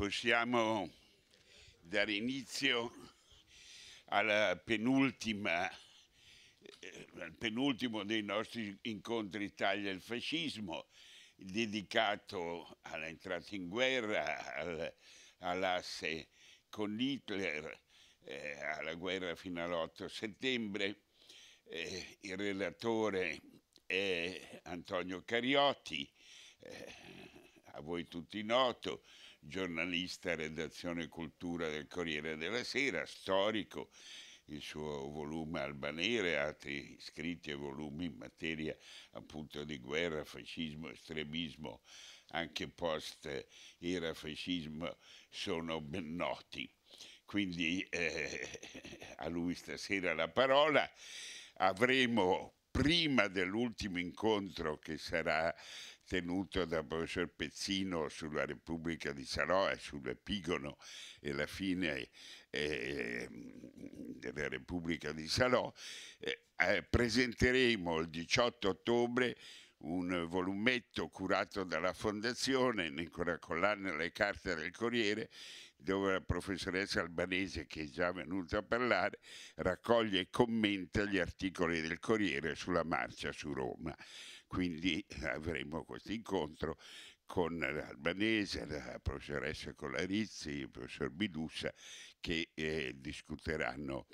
possiamo dare inizio eh, al penultimo dei nostri incontri Italia e il fascismo, dedicato all'entrata in guerra, al, all'asse con Hitler, eh, alla guerra fino all'8 settembre. Eh, il relatore è Antonio Cariotti, eh, a voi tutti noto, giornalista, redazione cultura del Corriere della Sera, storico, il suo volume Albanere, altri scritti e volumi in materia appunto di guerra, fascismo, estremismo, anche post era fascismo, sono ben noti. Quindi eh, a lui stasera la parola. Avremo prima dell'ultimo incontro che sarà tenuto dal professor Pezzino sulla Repubblica di Salò e sull'Epigono e la fine eh, ehm, della Repubblica di Salò, eh, eh, presenteremo il 18 ottobre un volumetto curato dalla Fondazione, Nicola Collana Le Carte del Corriere, dove la professoressa albanese, che è già venuta a parlare, raccoglie e commenta gli articoli del Corriere sulla marcia su Roma. Quindi eh, avremo questo incontro con l'albanese, la professoressa Colarizzi, il professor Bidussa, che eh, discuteranno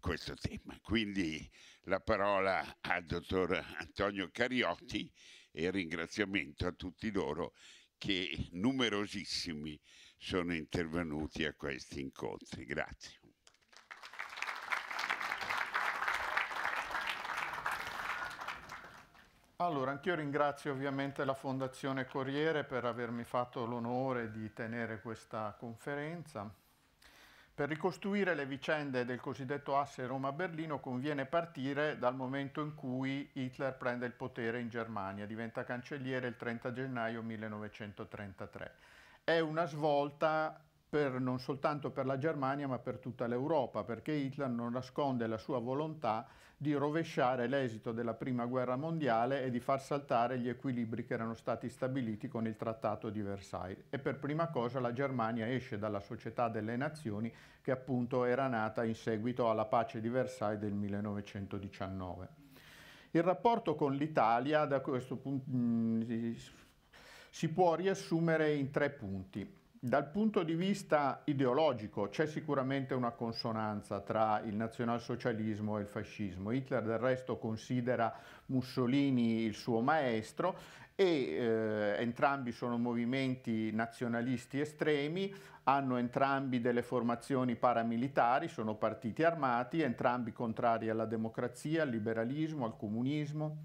questo tema. Quindi la parola al dottor Antonio Cariotti e ringraziamento a tutti loro che numerosissimi sono intervenuti a questi incontri. Grazie. Allora, anch'io ringrazio ovviamente la Fondazione Corriere per avermi fatto l'onore di tenere questa conferenza. Per ricostruire le vicende del cosiddetto asse Roma-Berlino conviene partire dal momento in cui Hitler prende il potere in Germania, diventa cancelliere il 30 gennaio 1933. È una svolta per, non soltanto per la Germania ma per tutta l'Europa, perché Hitler non nasconde la sua volontà di rovesciare l'esito della Prima Guerra Mondiale e di far saltare gli equilibri che erano stati stabiliti con il Trattato di Versailles. E per prima cosa la Germania esce dalla Società delle Nazioni che appunto era nata in seguito alla pace di Versailles del 1919. Il rapporto con l'Italia da questo punto mm, si può riassumere in tre punti. Dal punto di vista ideologico c'è sicuramente una consonanza tra il nazionalsocialismo e il fascismo. Hitler del resto considera Mussolini il suo maestro e eh, entrambi sono movimenti nazionalisti estremi, hanno entrambi delle formazioni paramilitari, sono partiti armati, entrambi contrari alla democrazia, al liberalismo, al comunismo.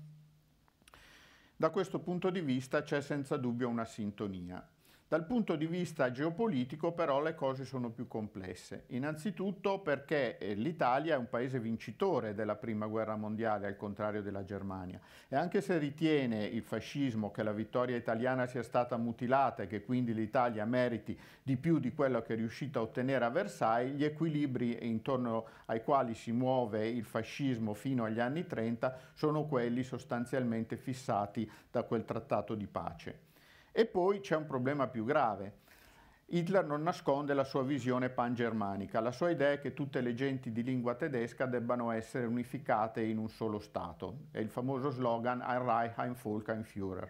Da questo punto di vista c'è senza dubbio una sintonia. Dal punto di vista geopolitico però le cose sono più complesse. Innanzitutto perché eh, l'Italia è un paese vincitore della Prima Guerra Mondiale, al contrario della Germania. E anche se ritiene il fascismo che la vittoria italiana sia stata mutilata e che quindi l'Italia meriti di più di quello che è riuscita a ottenere a Versailles, gli equilibri intorno ai quali si muove il fascismo fino agli anni 30 sono quelli sostanzialmente fissati da quel trattato di pace. E poi c'è un problema più grave. Hitler non nasconde la sua visione pangermanica, la sua idea è che tutte le genti di lingua tedesca debbano essere unificate in un solo Stato. È il famoso slogan Ein Reich, ein Volk, ein Führer.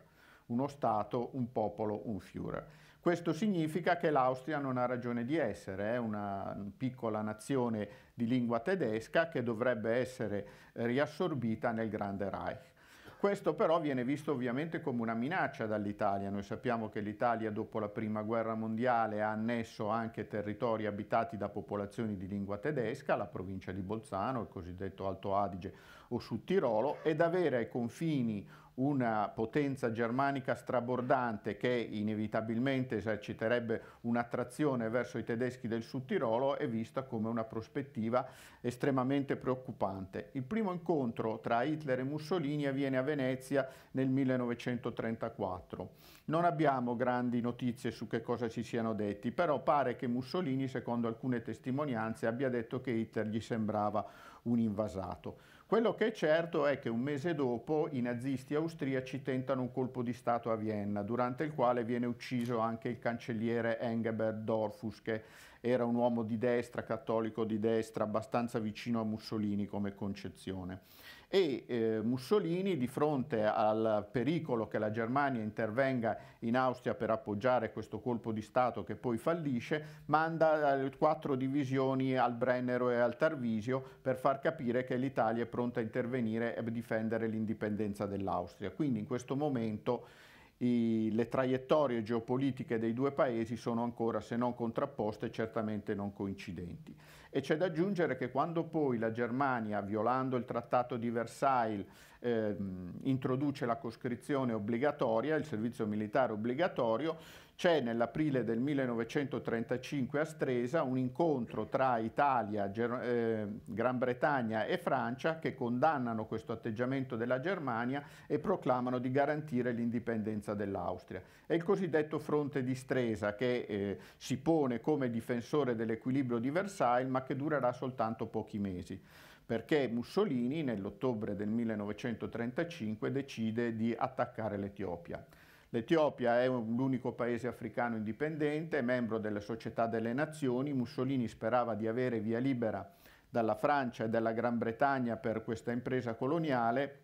Uno Stato, un popolo, un Führer. Questo significa che l'Austria non ha ragione di essere, è una piccola nazione di lingua tedesca che dovrebbe essere riassorbita nel grande Reich. Questo però viene visto ovviamente come una minaccia dall'Italia. Noi sappiamo che l'Italia dopo la Prima Guerra Mondiale ha annesso anche territori abitati da popolazioni di lingua tedesca, la provincia di Bolzano, il cosiddetto Alto Adige o su Tirolo ed avere ai confini una potenza germanica strabordante che inevitabilmente eserciterebbe un'attrazione verso i tedeschi del Sud Tirolo è vista come una prospettiva estremamente preoccupante. Il primo incontro tra Hitler e Mussolini avviene a Venezia nel 1934. Non abbiamo grandi notizie su che cosa si siano detti, però pare che Mussolini, secondo alcune testimonianze, abbia detto che Hitler gli sembrava un invasato. Quello che è certo è che un mese dopo i nazisti austriaci tentano un colpo di Stato a Vienna, durante il quale viene ucciso anche il cancelliere Engelbert Dorfus, che era un uomo di destra, cattolico di destra, abbastanza vicino a Mussolini come concezione. E eh, Mussolini, di fronte al pericolo che la Germania intervenga in Austria per appoggiare questo colpo di Stato che poi fallisce, manda eh, quattro divisioni al Brennero e al Tarvisio per far capire che l'Italia è pronta a intervenire e difendere l'indipendenza dell'Austria. Quindi in questo momento i, le traiettorie geopolitiche dei due paesi sono ancora, se non contrapposte, certamente non coincidenti. E c'è da aggiungere che quando poi la Germania, violando il trattato di Versailles, eh, introduce la coscrizione obbligatoria, il servizio militare obbligatorio, c'è nell'aprile del 1935 a Stresa un incontro tra Italia, Ger eh, Gran Bretagna e Francia che condannano questo atteggiamento della Germania e proclamano di garantire l'indipendenza dell'Austria. È il cosiddetto fronte di Stresa che eh, si pone come difensore dell'equilibrio di Versailles ma che durerà soltanto pochi mesi perché Mussolini nell'ottobre del 1935 decide di attaccare l'Etiopia. L'Etiopia è l'unico paese africano indipendente, membro della Società delle Nazioni. Mussolini sperava di avere via libera dalla Francia e dalla Gran Bretagna per questa impresa coloniale,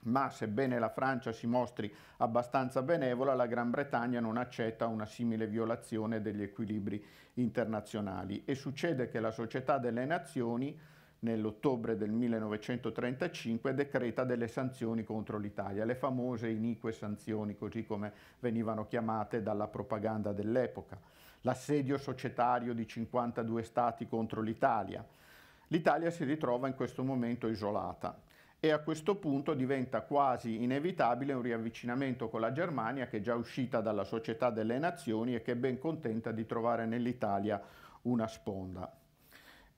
ma sebbene la Francia si mostri abbastanza benevola, la Gran Bretagna non accetta una simile violazione degli equilibri internazionali e succede che la Società delle Nazioni nell'ottobre del 1935 decreta delle sanzioni contro l'Italia, le famose inique sanzioni così come venivano chiamate dalla propaganda dell'epoca, l'assedio societario di 52 stati contro l'Italia. L'Italia si ritrova in questo momento isolata e a questo punto diventa quasi inevitabile un riavvicinamento con la Germania che è già uscita dalla Società delle Nazioni e che è ben contenta di trovare nell'Italia una sponda.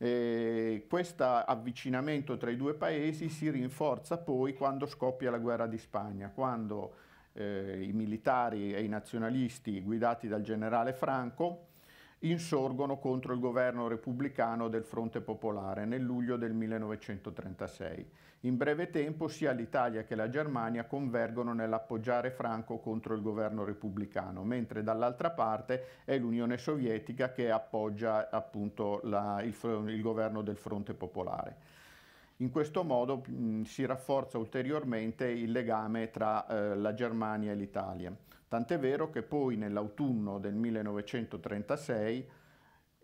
Eh, questo avvicinamento tra i due paesi si rinforza poi quando scoppia la guerra di Spagna, quando eh, i militari e i nazionalisti guidati dal generale Franco insorgono contro il governo repubblicano del Fronte Popolare nel luglio del 1936. In breve tempo sia l'Italia che la Germania convergono nell'appoggiare Franco contro il governo repubblicano, mentre dall'altra parte è l'Unione Sovietica che appoggia appunto la, il, il governo del Fronte Popolare. In questo modo mh, mm, si rafforza ulteriormente il legame tra eh, la Germania e l'Italia. Tant'è vero che poi nell'autunno del 1936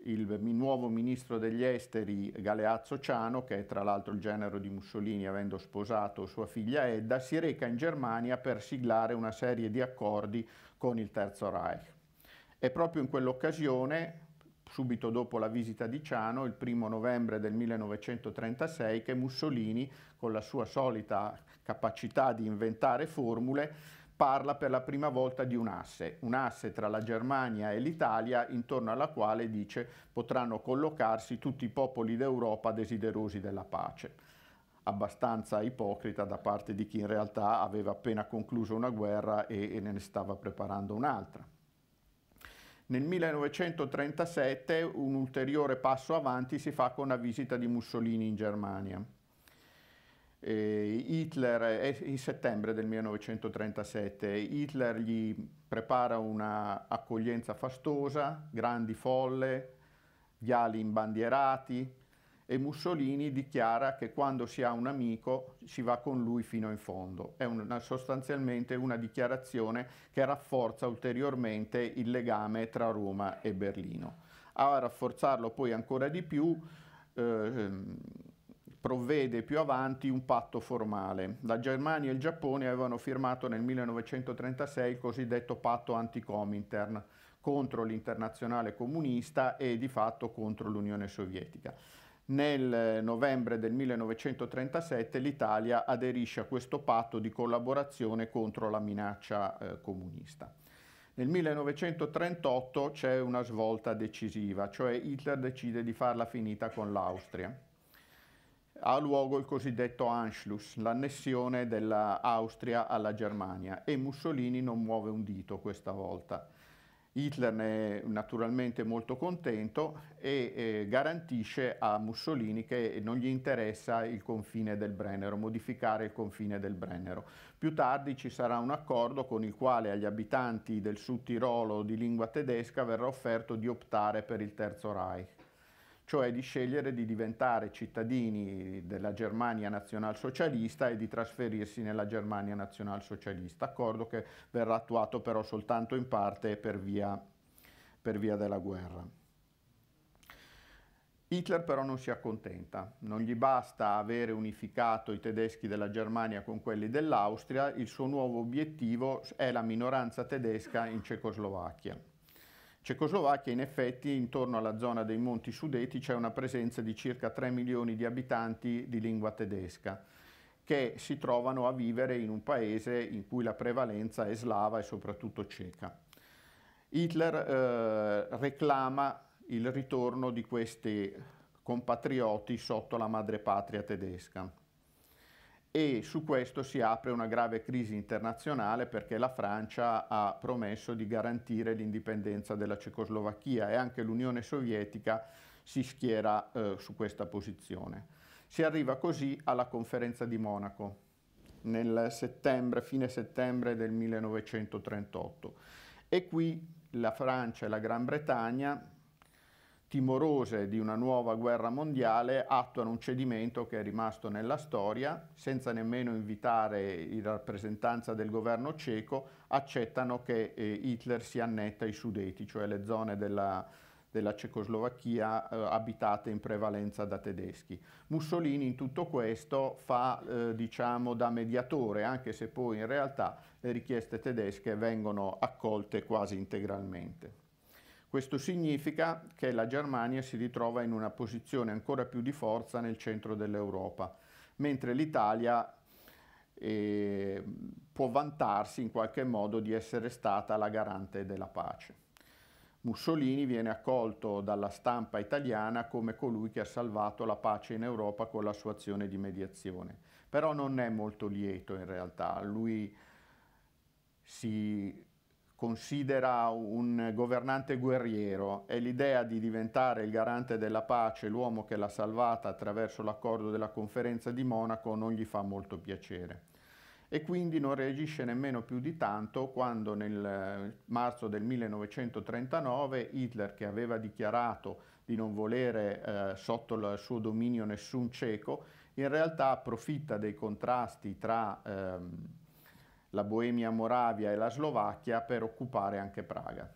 il nuovo ministro degli esteri Galeazzo Ciano, che è tra l'altro il genero di Mussolini avendo sposato sua figlia Edda, si reca in Germania per siglare una serie di accordi con il Terzo Reich. E proprio in quell'occasione subito dopo la visita di Ciano, il primo novembre del 1936, che Mussolini, con la sua solita capacità di inventare formule, parla per la prima volta di un asse, un asse tra la Germania e l'Italia intorno alla quale, dice, potranno collocarsi tutti i popoli d'Europa desiderosi della pace abbastanza ipocrita da parte di chi in realtà aveva appena concluso una guerra e, e ne stava preparando un'altra. Nel 1937 un ulteriore passo avanti si fa con la visita di Mussolini in Germania. Eh, Hitler, eh, in settembre del 1937, Hitler gli prepara un'accoglienza fastosa, grandi folle, viali imbandierati, e Mussolini dichiara che quando si ha un amico si va con lui fino in fondo. È una, sostanzialmente una dichiarazione che rafforza ulteriormente il legame tra Roma e Berlino. A rafforzarlo poi ancora di più eh, provvede più avanti un patto formale. La Germania e il Giappone avevano firmato nel 1936 il cosiddetto patto anti anticomintern contro l'internazionale comunista e di fatto contro l'Unione Sovietica. Nel eh, novembre del 1937 l'Italia aderisce a questo patto di collaborazione contro la minaccia eh, comunista. Nel 1938 c'è una svolta decisiva, cioè Hitler decide di farla finita con l'Austria. Ha luogo il cosiddetto Anschluss, l'annessione dell'Austria alla Germania e Mussolini non muove un dito questa volta Hitler ne è naturalmente molto contento e eh, garantisce a Mussolini che non gli interessa il confine del Brennero, modificare il confine del Brennero. Più tardi ci sarà un accordo con il quale agli abitanti del Sud Tirolo di lingua tedesca verrà offerto di optare per il Terzo Reich cioè di scegliere di diventare cittadini della Germania nazionalsocialista e di trasferirsi nella Germania nazionalsocialista, accordo che verrà attuato però soltanto in parte per via, per via della guerra. Hitler però non si accontenta, non gli basta avere unificato i tedeschi della Germania con quelli dell'Austria, il suo nuovo obiettivo è la minoranza tedesca in Cecoslovacchia. Cecoslovacchia in effetti intorno alla zona dei Monti Sudeti c'è una presenza di circa 3 milioni di abitanti di lingua tedesca che si trovano a vivere in un paese in cui la prevalenza è slava e soprattutto ceca. Hitler eh, reclama il ritorno di questi compatrioti sotto la madrepatria tedesca e su questo si apre una grave crisi internazionale perché la Francia ha promesso di garantire l'indipendenza della Cecoslovacchia e anche l'Unione Sovietica si schiera eh, su questa posizione. Si arriva così alla conferenza di Monaco nel settembre, fine settembre del 1938 e qui la Francia e la Gran Bretagna timorose di una nuova guerra mondiale attuano un cedimento che è rimasto nella storia, senza nemmeno invitare in rappresentanza del governo ceco, accettano che eh, Hitler si annetta i sudeti, cioè le zone della, della Cecoslovacchia eh, abitate in prevalenza da tedeschi. Mussolini in tutto questo fa eh, diciamo da mediatore, anche se poi in realtà le richieste tedesche vengono accolte quasi integralmente. Questo significa che la Germania si ritrova in una posizione ancora più di forza nel centro dell'Europa, mentre l'Italia eh, può vantarsi in qualche modo di essere stata la garante della pace. Mussolini viene accolto dalla stampa italiana come colui che ha salvato la pace in Europa con la sua azione di mediazione, però non è molto lieto in realtà, lui si considera un governante guerriero e l'idea di diventare il garante della pace, l'uomo che l'ha salvata attraverso l'accordo della conferenza di Monaco non gli fa molto piacere e quindi non reagisce nemmeno più di tanto quando nel eh, marzo del 1939 Hitler, che aveva dichiarato di non volere eh, sotto il suo dominio nessun cieco, in realtà approfitta dei contrasti tra ehm, la Boemia Moravia e la Slovacchia per occupare anche Praga,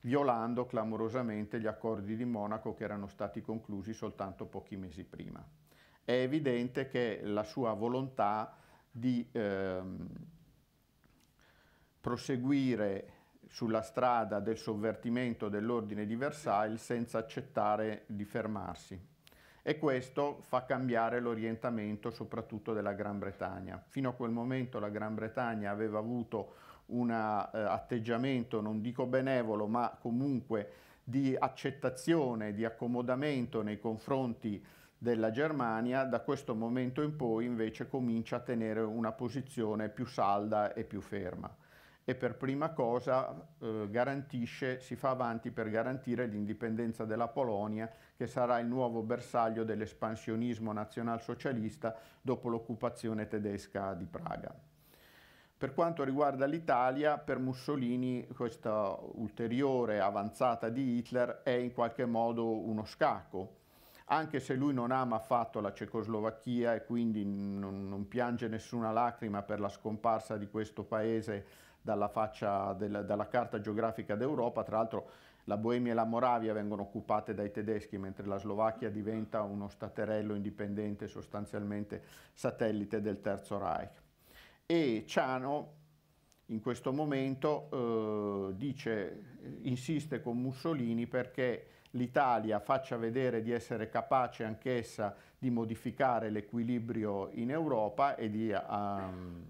violando clamorosamente gli accordi di Monaco che erano stati conclusi soltanto pochi mesi prima. È evidente che la sua volontà di ehm, proseguire sulla strada del sovvertimento dell'ordine di Versailles senza accettare di fermarsi e questo fa cambiare l'orientamento soprattutto della Gran Bretagna. Fino a quel momento la Gran Bretagna aveva avuto un eh, atteggiamento, non dico benevolo, ma comunque di accettazione, di accomodamento nei confronti della Germania, da questo momento in poi invece comincia a tenere una posizione più salda e più ferma e per prima cosa eh, si fa avanti per garantire l'indipendenza della Polonia che sarà il nuovo bersaglio dell'espansionismo nazionalsocialista dopo l'occupazione tedesca di Praga. Per quanto riguarda l'Italia, per Mussolini questa ulteriore avanzata di Hitler è in qualche modo uno scacco, anche se lui non ama affatto la Cecoslovacchia e quindi non, non piange nessuna lacrima per la scomparsa di questo paese dalla, della, dalla carta geografica d'Europa, tra l'altro la Boemia e la Moravia vengono occupate dai tedeschi, mentre la Slovacchia diventa uno staterello indipendente, sostanzialmente satellite del Terzo Reich. E Ciano in questo momento eh, dice, insiste con Mussolini perché l'Italia faccia vedere di essere capace anch'essa di modificare l'equilibrio in Europa e di um,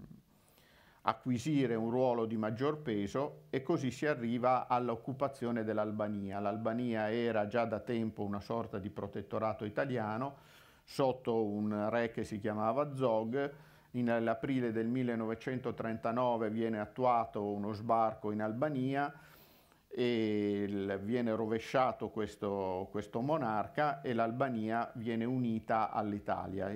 acquisire un ruolo di maggior peso e così si arriva all'occupazione dell'Albania. L'Albania era già da tempo una sorta di protettorato italiano sotto un re che si chiamava Zog. Nell'aprile del 1939 viene attuato uno sbarco in Albania e viene rovesciato questo, questo monarca e l'Albania viene unita all'Italia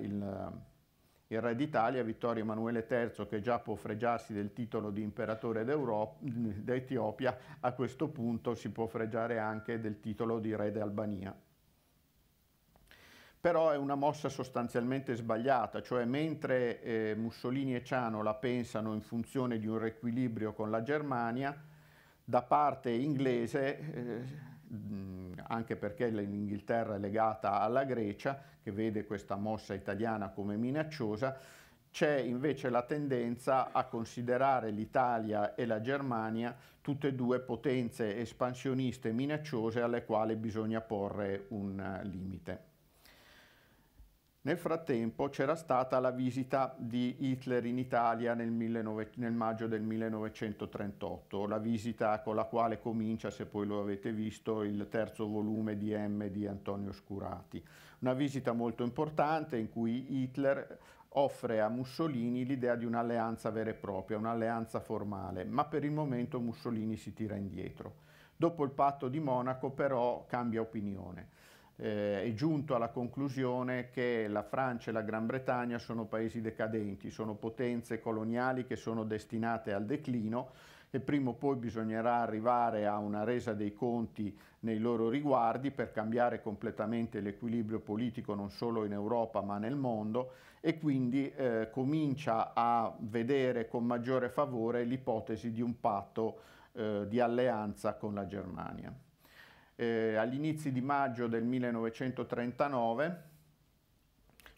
il re d'Italia Vittorio Emanuele III, che già può fregiarsi del titolo di imperatore d'Etiopia, a questo punto si può fregiare anche del titolo di re d'Albania. Però è una mossa sostanzialmente sbagliata, cioè mentre eh, Mussolini e Ciano la pensano in funzione di un riequilibrio con la Germania, da parte inglese eh, anche perché l'Inghilterra è legata alla Grecia, che vede questa mossa italiana come minacciosa, c'è invece la tendenza a considerare l'Italia e la Germania tutte e due potenze espansioniste minacciose alle quali bisogna porre un limite. Nel frattempo c'era stata la visita di Hitler in Italia nel, 19, nel, maggio del 1938, la visita con la quale comincia, se poi lo avete visto, il terzo volume di M di Antonio Scurati. Una visita molto importante in cui Hitler offre a Mussolini l'idea di un'alleanza vera e propria, un'alleanza formale, ma per il momento Mussolini si tira indietro. Dopo il patto di Monaco però cambia opinione eh, è giunto alla conclusione che la Francia e la Gran Bretagna sono paesi decadenti, sono potenze coloniali che sono destinate al declino e prima o poi bisognerà arrivare a una resa dei conti nei loro riguardi per cambiare completamente l'equilibrio politico non solo in Europa ma nel mondo e quindi eh, comincia a vedere con maggiore favore l'ipotesi di un patto eh, di alleanza con la Germania eh, agli inizi di maggio del 1939,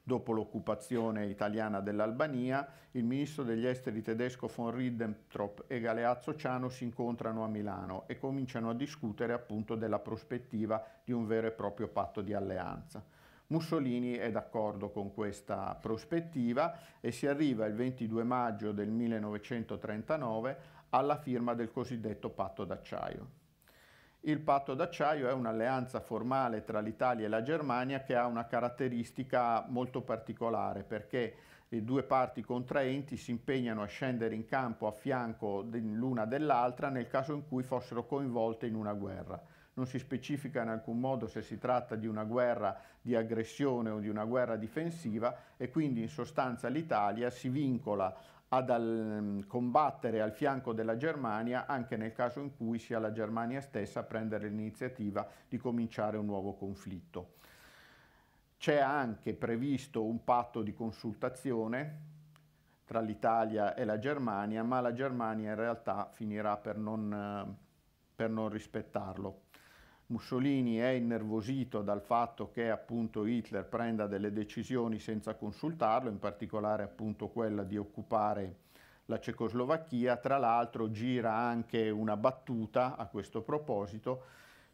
dopo l'occupazione italiana dell'Albania, il ministro degli esteri tedesco von Ribbentrop e Galeazzo Ciano si incontrano a Milano e cominciano a discutere appunto della prospettiva di un vero e proprio patto di alleanza. Mussolini è d'accordo con questa prospettiva e si arriva il 22 maggio del 1939 alla firma del cosiddetto patto d'acciaio. Il patto d'acciaio è un'alleanza formale tra l'Italia e la Germania che ha una caratteristica molto particolare perché le due parti contraenti si impegnano a scendere in campo a fianco l'una dell'altra nel caso in cui fossero coinvolte in una guerra. Non si specifica in alcun modo se si tratta di una guerra di aggressione o di una guerra difensiva e quindi in sostanza l'Italia si vincola ad al, mm, combattere al fianco della Germania anche nel caso in cui sia la Germania stessa a prendere l'iniziativa di cominciare un nuovo conflitto. C'è anche previsto un patto di consultazione tra l'Italia e la Germania, ma la Germania in realtà finirà per non, eh, per non rispettarlo. Mussolini è innervosito dal fatto che appunto Hitler prenda delle decisioni senza consultarlo, in particolare appunto quella di occupare la Cecoslovacchia, tra l'altro gira anche una battuta a questo proposito,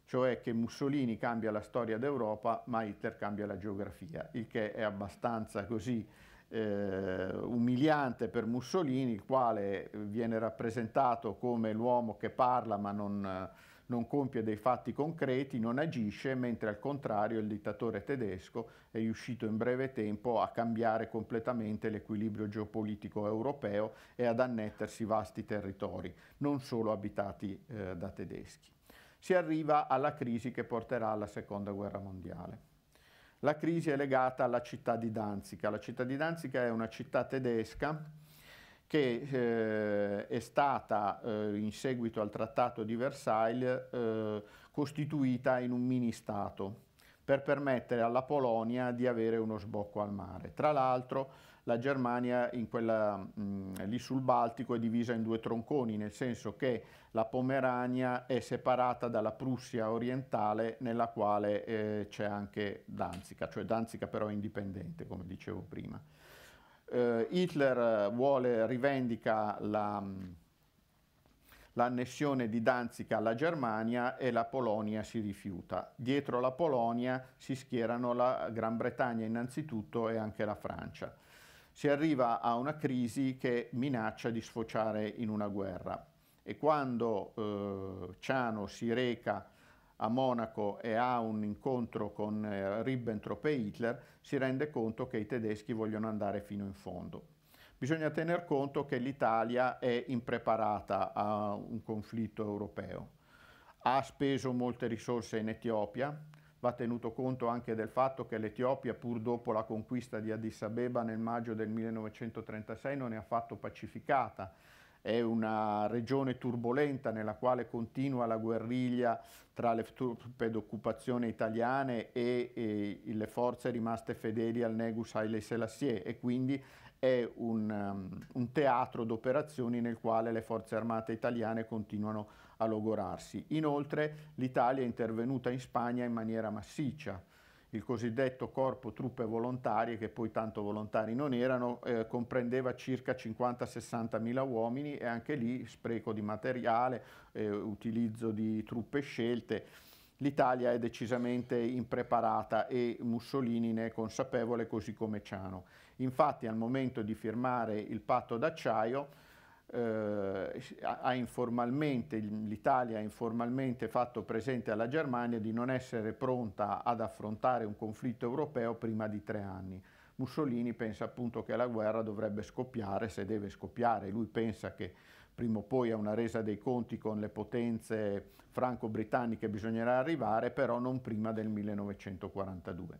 cioè che Mussolini cambia la storia d'Europa ma Hitler cambia la geografia, il che è abbastanza così eh, umiliante per Mussolini, il quale viene rappresentato come l'uomo che parla ma non non compie dei fatti concreti, non agisce, mentre al contrario il dittatore tedesco è riuscito in breve tempo a cambiare completamente l'equilibrio geopolitico europeo e ad annettersi vasti territori, non solo abitati eh, da tedeschi. Si arriva alla crisi che porterà alla Seconda Guerra Mondiale. La crisi è legata alla città di Danzica. La città di Danzica è una città tedesca che eh, è stata eh, in seguito al Trattato di Versailles eh, costituita in un mini-stato per permettere alla Polonia di avere uno sbocco al mare. Tra l'altro la Germania quella, mh, lì sul Baltico è divisa in due tronconi, nel senso che la Pomerania è separata dalla Prussia orientale nella quale eh, c'è anche Danzica, cioè Danzica però è indipendente come dicevo prima eh, Hitler eh, vuole, rivendica la, mm, l'annessione di Danzica alla Germania e la Polonia si rifiuta. Dietro la Polonia si schierano la Gran Bretagna innanzitutto e anche la Francia. Si arriva a una crisi che minaccia di sfociare in una guerra e quando eh, Ciano si reca a Monaco e ha un incontro con eh, Ribbentrop e Hitler, si rende conto che i tedeschi vogliono andare fino in fondo. Bisogna tener conto che l'Italia è impreparata a un conflitto europeo. Ha speso molte risorse in Etiopia, va tenuto conto anche del fatto che l'Etiopia, pur dopo la conquista di Addis Abeba nel maggio del 1936, non è affatto pacificata è una regione turbolenta nella quale continua la guerriglia tra le truppe d'occupazione italiane e, e, le forze rimaste fedeli al Negus Haile Selassie e quindi è un, um, un teatro d'operazioni nel quale le forze armate italiane continuano a logorarsi. Inoltre l'Italia è intervenuta in Spagna in maniera massiccia il cosiddetto corpo truppe volontarie, che poi tanto volontari non erano, eh, comprendeva circa 50-60 mila uomini e anche lì spreco di materiale, eh, utilizzo di truppe scelte. L'Italia è decisamente impreparata e Mussolini ne è consapevole così come Ciano. Infatti al momento di firmare il patto d'acciaio eh, ha informalmente, l'Italia ha informalmente fatto presente alla Germania di non essere pronta ad affrontare un conflitto europeo prima di tre anni. Mussolini pensa appunto che la guerra dovrebbe scoppiare se deve scoppiare, lui pensa che prima o poi a una resa dei conti con le potenze franco-britanniche bisognerà arrivare, però non prima del 1942.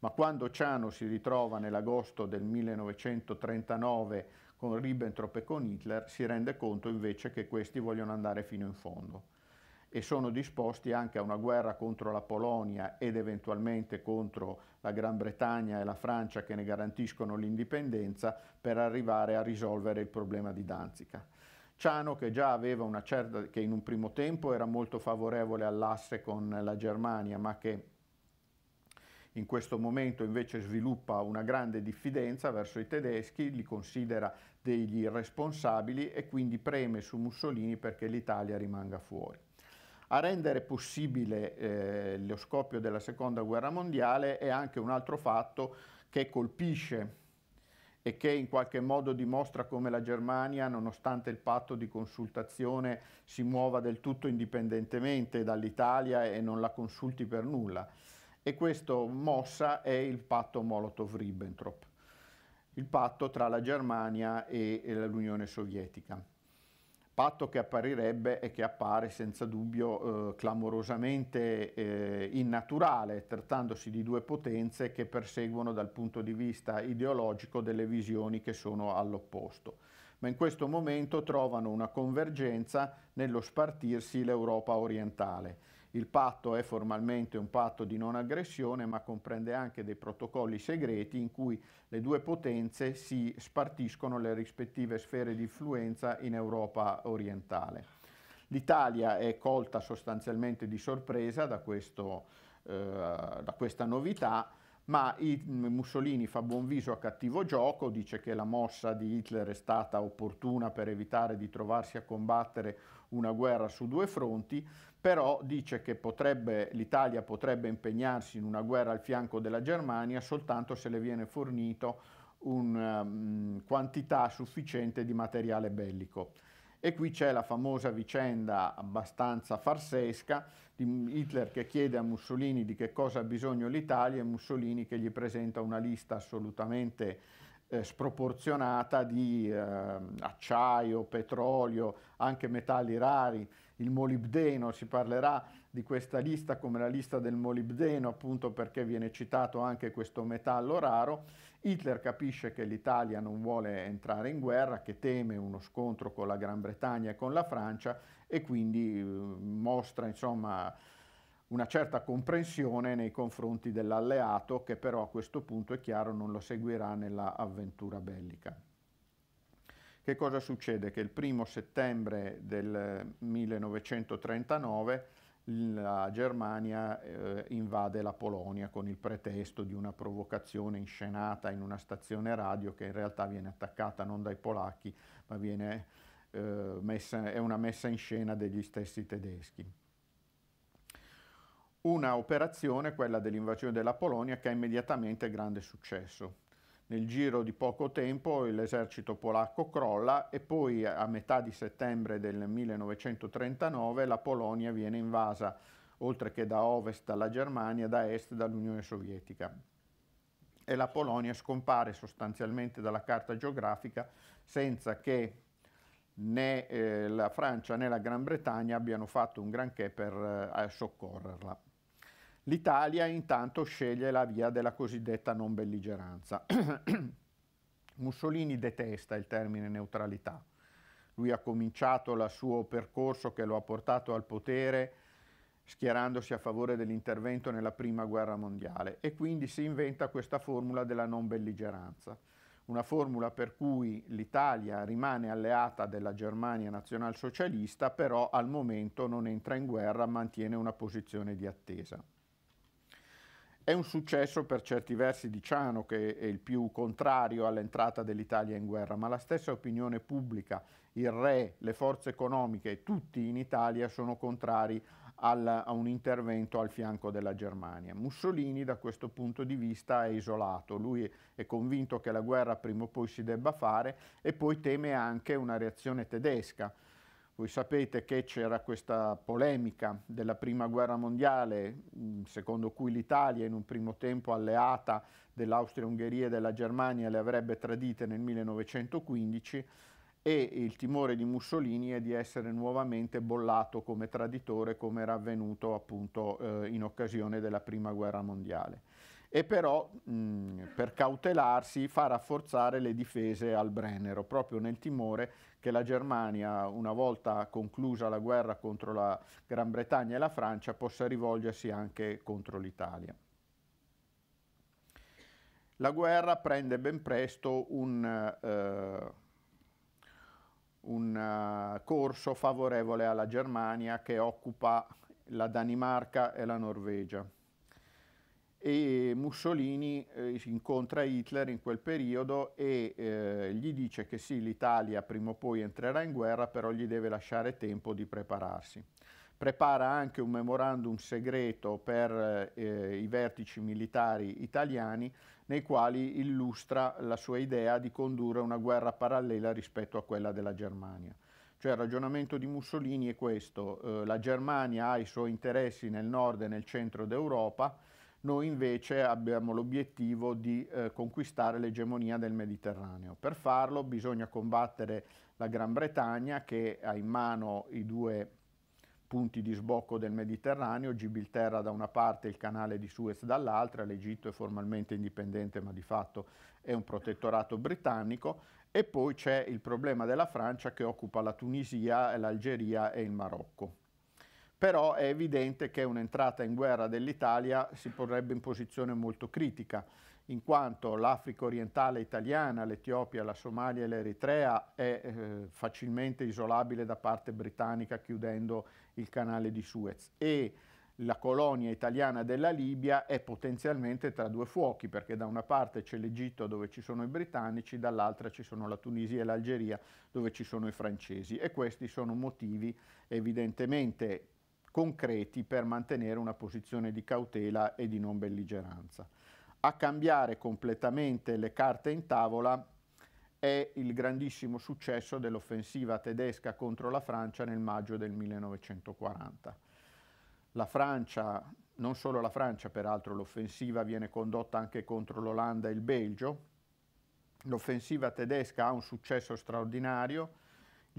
Ma quando Ciano si ritrova nell'agosto del 1939 con Ribbentrop e con Hitler, si rende conto invece che questi vogliono andare fino in fondo e sono disposti anche a una guerra contro la Polonia ed eventualmente contro la Gran Bretagna e la Francia che ne garantiscono l'indipendenza per arrivare a risolvere il problema di Danzica. Ciano che già aveva una certa, che in un primo tempo era molto favorevole all'asse con la Germania ma che in questo momento invece sviluppa una grande diffidenza verso i tedeschi, li considera degli irresponsabili e quindi preme su Mussolini perché l'Italia rimanga fuori. A rendere possibile eh, lo scoppio della seconda guerra mondiale è anche un altro fatto che colpisce e che in qualche modo dimostra come la Germania, nonostante il patto di consultazione, si muova del tutto indipendentemente dall'Italia e non la consulti per nulla e questo mossa è il patto Molotov-Ribbentrop, il patto tra la Germania e, e l'Unione Sovietica. Patto che apparirebbe e che appare senza dubbio eh, clamorosamente eh, innaturale, trattandosi di due potenze che perseguono dal punto di vista ideologico delle visioni che sono all'opposto ma in questo momento trovano una convergenza nello spartirsi l'Europa orientale il patto è formalmente un patto di non aggressione, ma comprende anche dei protocolli segreti in cui le due potenze si spartiscono le rispettive sfere di influenza in Europa orientale. L'Italia è colta sostanzialmente di sorpresa da, questo, eh, da questa novità ma mm, Mussolini fa buon viso a cattivo gioco, dice che la mossa di Hitler è stata opportuna per evitare di trovarsi a combattere una guerra su due fronti, però dice che l'Italia potrebbe impegnarsi in una guerra al fianco della Germania soltanto se le viene fornito una um, ehm, quantità sufficiente di materiale bellico. E qui c'è la famosa vicenda abbastanza farsesca di Hitler che chiede a Mussolini di che cosa ha bisogno l'Italia e Mussolini che gli presenta una lista assolutamente eh, sproporzionata di eh, acciaio, petrolio, anche metalli rari il molibdeno, si parlerà di questa lista come la lista del molibdeno, appunto perché viene citato anche questo metallo raro. Hitler capisce che l'Italia non vuole entrare in guerra, che teme uno scontro con la Gran Bretagna e con la Francia e quindi eh, mostra insomma una certa comprensione nei confronti dell'alleato che però a questo punto è chiaro non lo seguirà nella avventura bellica. Che cosa succede? Che il primo settembre del 1939 eh, la Germania eh, invade la Polonia con il pretesto di una provocazione inscenata in una stazione radio che in realtà viene attaccata non dai polacchi ma viene, eh, messa, è una messa in scena degli stessi tedeschi. Una operazione, quella dell'invasione della Polonia, che ha immediatamente grande successo. Nel giro di poco tempo l'esercito polacco crolla e poi a metà di settembre del 1939 la Polonia viene invasa, oltre che da ovest dalla Germania, da est dall'Unione Sovietica. E la Polonia scompare sostanzialmente dalla carta geografica senza che né eh, la Francia né la Gran Bretagna abbiano fatto un granché per eh, soccorrerla. L'Italia intanto sceglie la via della cosiddetta non belligeranza. Mussolini detesta il termine neutralità. Lui ha cominciato il suo percorso che lo ha portato al potere schierandosi a favore dell'intervento nella Prima Guerra Mondiale e quindi si inventa questa formula della non belligeranza, una formula per cui l'Italia rimane alleata della Germania nazionalsocialista, però al momento non entra in guerra, mantiene una posizione di attesa. È un successo per certi versi di Ciano, che è il più contrario all'entrata dell'Italia in guerra, ma la stessa opinione pubblica, il re, le forze economiche, tutti in Italia sono contrari al, a un intervento al fianco della Germania. Mussolini da questo punto di vista è isolato, lui è convinto che la guerra prima o poi si debba fare e poi teme anche una reazione tedesca voi sapete che c'era questa polemica della Prima Guerra Mondiale, mm, secondo cui l'Italia, in un primo tempo alleata dell'Austria-Ungheria e della Germania, le avrebbe tradite nel 1915 e il timore di Mussolini è di essere nuovamente bollato come traditore come era avvenuto appunto eh, in occasione della Prima Guerra Mondiale e però mh, mm, per cautelarsi fa rafforzare le difese al Brennero, proprio nel timore che la Germania, una volta conclusa la guerra contro la Gran Bretagna e la Francia, possa rivolgersi anche contro l'Italia. La guerra prende ben presto un, eh, un uh, corso favorevole alla Germania che occupa la Danimarca e la Norvegia e Mussolini eh, incontra Hitler in quel periodo e eh, gli dice che sì, l'Italia prima o poi entrerà in guerra, però gli deve lasciare tempo di prepararsi. Prepara anche un memorandum segreto per eh, i vertici militari italiani nei quali illustra la sua idea di condurre una guerra parallela rispetto a quella della Germania. Cioè il ragionamento di Mussolini è questo, eh, la Germania ha i suoi interessi nel nord e nel centro d'Europa, noi invece abbiamo l'obiettivo di eh, conquistare l'egemonia del Mediterraneo. Per farlo bisogna combattere la Gran Bretagna che ha in mano i due punti di sbocco del Mediterraneo, Gibilterra da una parte e il canale di Suez dall'altra, l'Egitto è formalmente indipendente ma di fatto è un protettorato britannico e poi c'è il problema della Francia che occupa la Tunisia, l'Algeria e il Marocco però è evidente che un'entrata in guerra dell'Italia si porrebbe in posizione molto critica, in quanto l'Africa orientale italiana, l'Etiopia, la Somalia e l'Eritrea è eh, facilmente isolabile da parte britannica chiudendo il canale di Suez e la colonia italiana della Libia è potenzialmente tra due fuochi, perché da una parte c'è l'Egitto dove ci sono i britannici, dall'altra ci sono la Tunisia e l'Algeria dove ci sono i francesi e questi sono motivi evidentemente concreti per mantenere una posizione di cautela e di non belligeranza. A cambiare completamente le carte in tavola è il grandissimo successo dell'offensiva tedesca contro la Francia nel maggio del 1940. La Francia, non solo la Francia, peraltro l'offensiva viene condotta anche contro l'Olanda e il Belgio. L'offensiva tedesca ha un successo straordinario,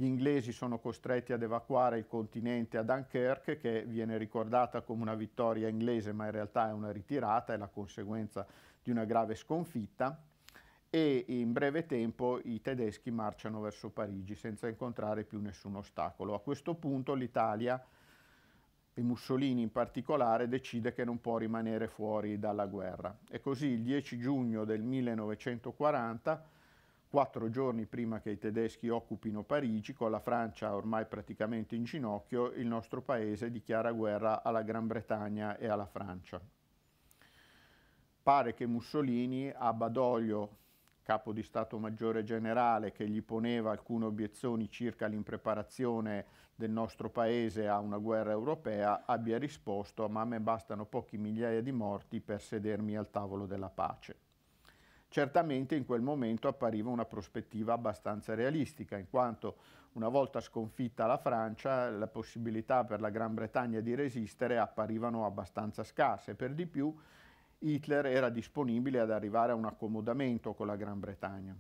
gli inglesi sono costretti ad evacuare il continente a Dunkerque, che viene ricordata come una vittoria inglese, ma in realtà è una ritirata, è la conseguenza di una grave sconfitta. E in breve tempo i tedeschi marciano verso Parigi senza incontrare più nessun ostacolo. A questo punto l'Italia e Mussolini in particolare decide che non può rimanere fuori dalla guerra. E così il 10 giugno del 1940 quattro giorni prima che i tedeschi occupino Parigi, con la Francia ormai praticamente in ginocchio, il nostro paese dichiara guerra alla Gran Bretagna e alla Francia. Pare che Mussolini a Badoglio, capo di Stato Maggiore Generale, che gli poneva alcune obiezioni circa l'impreparazione del nostro paese a una guerra europea, abbia risposto ma a me bastano pochi migliaia di morti per sedermi al tavolo della pace. Certamente in quel momento appariva una prospettiva abbastanza realistica, in quanto una volta sconfitta la Francia, le possibilità per la Gran Bretagna di resistere apparivano abbastanza scarse. Per di più, Hitler era disponibile ad arrivare a un accomodamento con la Gran Bretagna.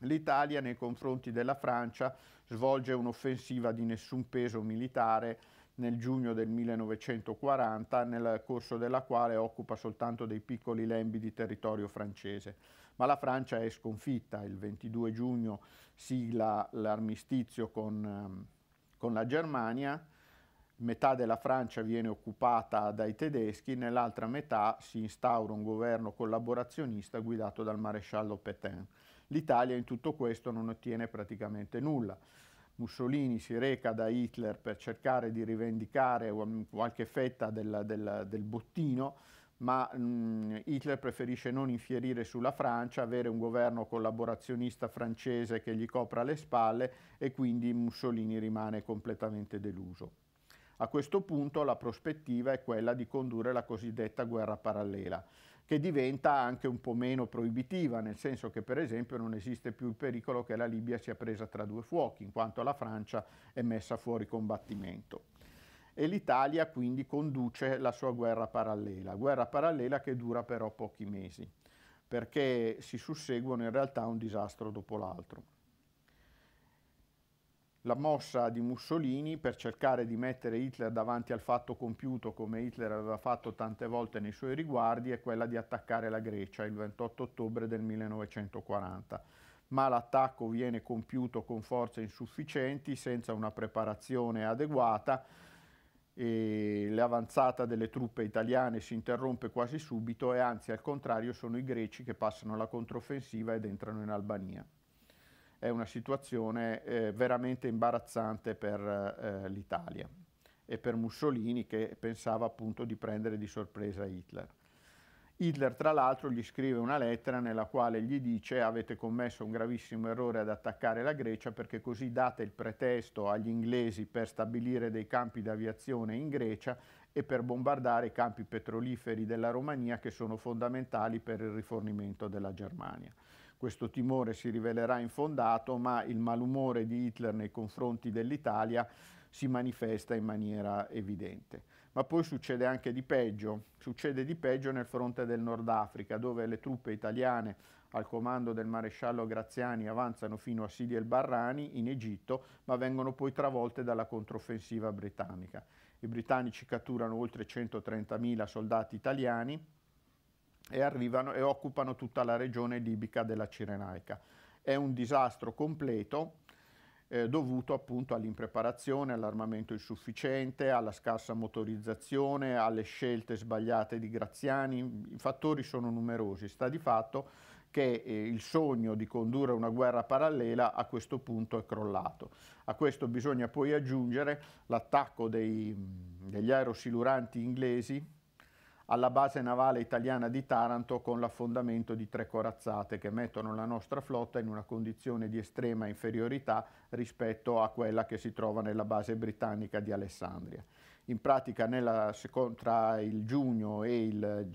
L'Italia nei confronti della Francia svolge un'offensiva di nessun peso militare nel giugno del 1940, nel corso della quale occupa soltanto dei piccoli lembi di territorio francese. Ma la Francia è sconfitta, il 22 giugno sigla l'armistizio con, ehm, con la Germania, metà della Francia viene occupata dai tedeschi, nell'altra metà si instaura un governo collaborazionista guidato dal maresciallo Pétain. L'Italia in tutto questo non ottiene praticamente nulla. Mussolini si reca da Hitler per cercare di rivendicare qualche fetta del, del, del bottino, ma mh, Hitler preferisce non infierire sulla Francia, avere un governo collaborazionista francese che gli copra le spalle e quindi Mussolini rimane completamente deluso. A questo punto la prospettiva è quella di condurre la cosiddetta guerra parallela, che diventa anche un po' meno proibitiva, nel senso che per esempio non esiste più il pericolo che la Libia sia presa tra due fuochi, in quanto la Francia è messa fuori combattimento e l'Italia quindi conduce la sua guerra parallela, guerra parallela che dura però pochi mesi, perché si susseguono in realtà un disastro dopo l'altro la mossa di Mussolini per cercare di mettere Hitler davanti al fatto compiuto come Hitler aveva fatto tante volte nei suoi riguardi è quella di attaccare la Grecia il 28 ottobre del 1940, ma l'attacco viene compiuto con forze insufficienti, senza una preparazione adeguata e l'avanzata delle truppe italiane si interrompe quasi subito e anzi al contrario sono i greci che passano la controffensiva ed entrano in Albania è una situazione eh, veramente imbarazzante per eh, l'Italia e per Mussolini che pensava appunto di prendere di sorpresa Hitler. Hitler tra l'altro gli scrive una lettera nella quale gli dice avete commesso un gravissimo errore ad attaccare la Grecia perché così date il pretesto agli inglesi per stabilire dei campi d'aviazione in Grecia e per bombardare i campi petroliferi della Romania che sono fondamentali per il rifornimento della Germania questo timore si rivelerà infondato, ma il malumore di Hitler nei confronti dell'Italia si manifesta in maniera evidente. Ma poi succede anche di peggio, succede di peggio nel fronte del Nord Africa, dove le truppe italiane al comando del maresciallo Graziani avanzano fino a Sidi el Barrani in Egitto, ma vengono poi travolte dalla controffensiva britannica. I britannici catturano oltre 130.000 soldati italiani, e arrivano e occupano tutta la regione libica della Cirenaica. È un disastro completo eh, dovuto appunto all'impreparazione, all'armamento insufficiente, alla scarsa motorizzazione, alle scelte sbagliate di Graziani, i fattori sono numerosi, sta di fatto che eh, il sogno di condurre una guerra parallela a questo punto è crollato. A questo bisogna poi aggiungere l'attacco mm, degli aerosiluranti inglesi alla base navale italiana di Taranto con l'affondamento di tre corazzate che mettono la nostra flotta in una condizione di estrema inferiorità rispetto a quella che si trova nella base britannica di Alessandria. In pratica nella, tra il giugno il,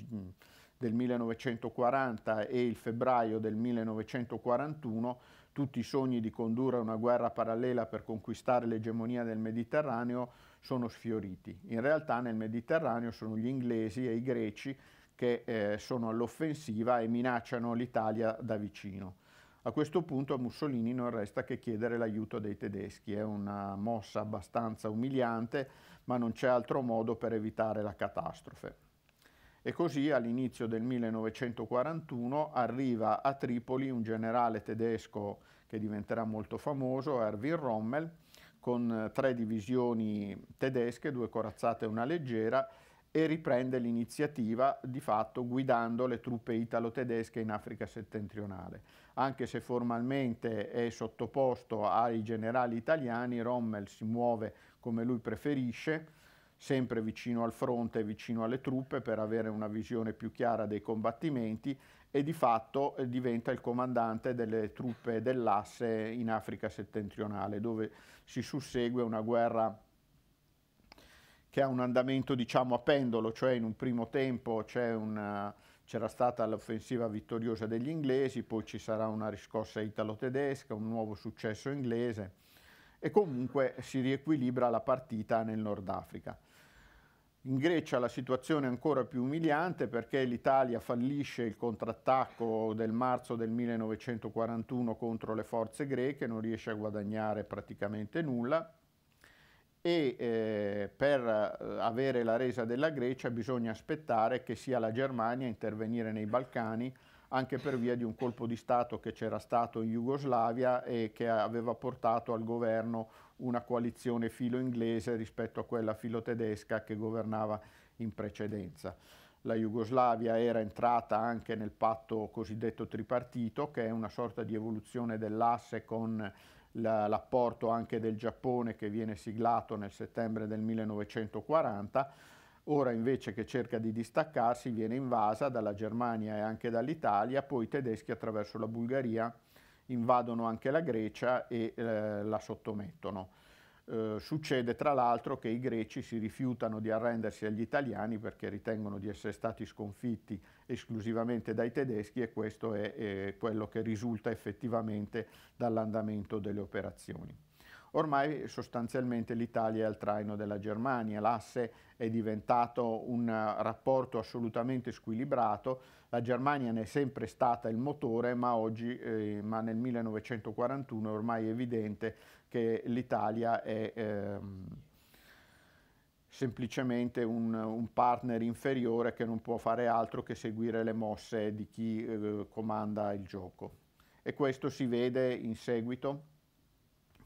del 1940 e il febbraio del 1941 tutti i sogni di condurre una guerra parallela per conquistare l'egemonia del Mediterraneo sono sfioriti. In realtà nel Mediterraneo sono gli inglesi e i greci che eh, sono all'offensiva e minacciano l'Italia da vicino. A questo punto a Mussolini non resta che chiedere l'aiuto dei tedeschi, è una mossa abbastanza umiliante, ma non c'è altro modo per evitare la catastrofe. E così all'inizio del 1941 arriva a Tripoli un generale tedesco che diventerà molto famoso, Erwin Rommel, con eh, tre divisioni tedesche, due corazzate e una leggera, e riprende l'iniziativa di fatto guidando le truppe italo-tedesche in Africa settentrionale. Anche se formalmente è sottoposto ai generali italiani, Rommel si muove come lui preferisce, sempre vicino al fronte, vicino alle truppe per avere una visione più chiara dei combattimenti e di fatto eh, diventa il comandante delle truppe dell'asse in Africa settentrionale dove si sussegue una guerra che ha un andamento diciamo a pendolo, cioè in un primo tempo eh, c'era stata l'offensiva vittoriosa degli inglesi, poi ci sarà una riscossa italo-tedesca, un nuovo successo inglese e comunque si riequilibra la partita nel Nord Africa. In Grecia la situazione è ancora più umiliante perché l'Italia fallisce il contrattacco del marzo del 1941 contro le forze greche, non riesce a guadagnare praticamente nulla e eh, per eh, avere la resa della Grecia bisogna aspettare che sia la Germania a intervenire nei Balcani anche per via di un colpo di Stato che c'era stato in Jugoslavia e che aveva portato al governo una coalizione filo inglese rispetto a quella filo tedesca che governava in precedenza. La Jugoslavia era entrata anche nel patto cosiddetto tripartito, che è una sorta di evoluzione dell'asse con l'apporto anche del Giappone che viene siglato nel settembre del 1940. Ora invece che cerca di distaccarsi viene invasa dalla Germania e anche dall'Italia, poi i tedeschi attraverso la Bulgaria invadono anche la Grecia e eh, la sottomettono. Eh, succede tra l'altro che i greci si rifiutano di arrendersi agli italiani perché ritengono di essere stati sconfitti esclusivamente dai tedeschi e questo è eh, quello che risulta effettivamente dall'andamento delle operazioni. Ormai sostanzialmente l'Italia è al traino della Germania, l'asse è diventato un eh, rapporto assolutamente squilibrato, la Germania ne è sempre stata il motore, ma, oggi, eh, ma nel 1941 è ormai evidente che l'Italia è... Ehm, semplicemente un, un, partner inferiore che non può fare altro che seguire le mosse di chi eh, comanda il gioco. E questo si vede in seguito